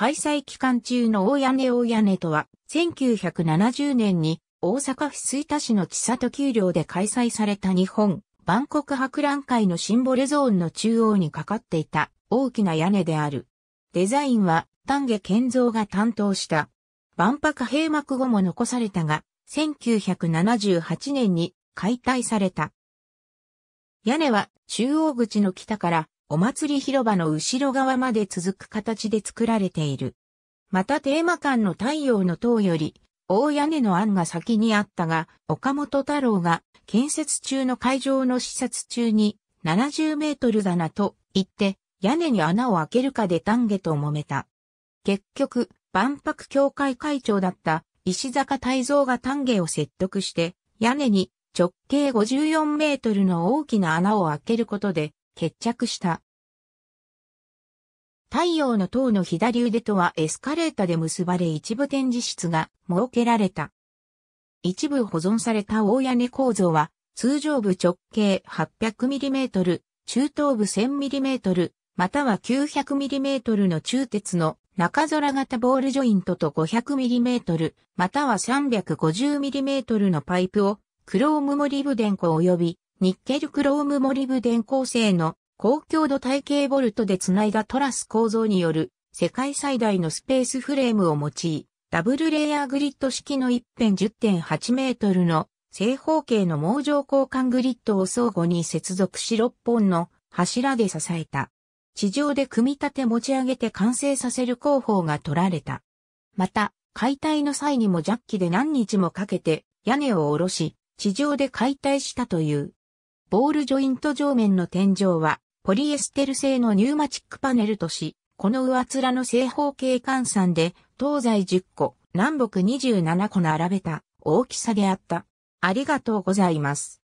開催期間中の大屋根大屋根とは、1970年に大阪府吹田市の千里丘陵で開催された日本万国博覧会のシンボルゾーンの中央にかかっていた大きな屋根である。デザインは丹下健三が担当した。万博閉幕後も残されたが、1978年に解体された。屋根は中央口の北からお祭り広場の後ろ側まで続く形で作られている。またテーマ館の太陽の塔より、大屋根の案が先にあったが、岡本太郎が建設中の会場の視察中に70メートルだなと言って、屋根に穴を開けるかで丹下と揉めた。結局、万博協会会長だった石坂泰造が丹下を説得して、屋根に直径54メートルの大きな穴を開けることで、決着した。太陽の塔の左腕とはエスカレータで結ばれ一部展示室が設けられた。一部保存された大屋根構造は、通常部直径 800mm、中等部 1000mm、または 900mm の中鉄の中空型ボールジョイントと 500mm、または 350mm のパイプを、クロームモリブンコ及びニッケルクロームモリブ電光製の高強度体系ボルトで繋いだトラス構造による世界最大のスペースフレームを用い、ダブルレイヤーグリッド式の一辺10.8メートルの正方形の網状交換グリッドを相互に接続し6本の柱で支えた。地上で組み立て持ち上げて完成させる工法が取られた。また、解体の際にもジャッキで何日もかけて屋根を下ろし、地上で解体したという。ボールジョイント上面の天井は、ポリエステル製のニューマチックパネルとし、この上面の正方形換算で、東西10個、南北27個並べた大きさであった。ありがとうございます。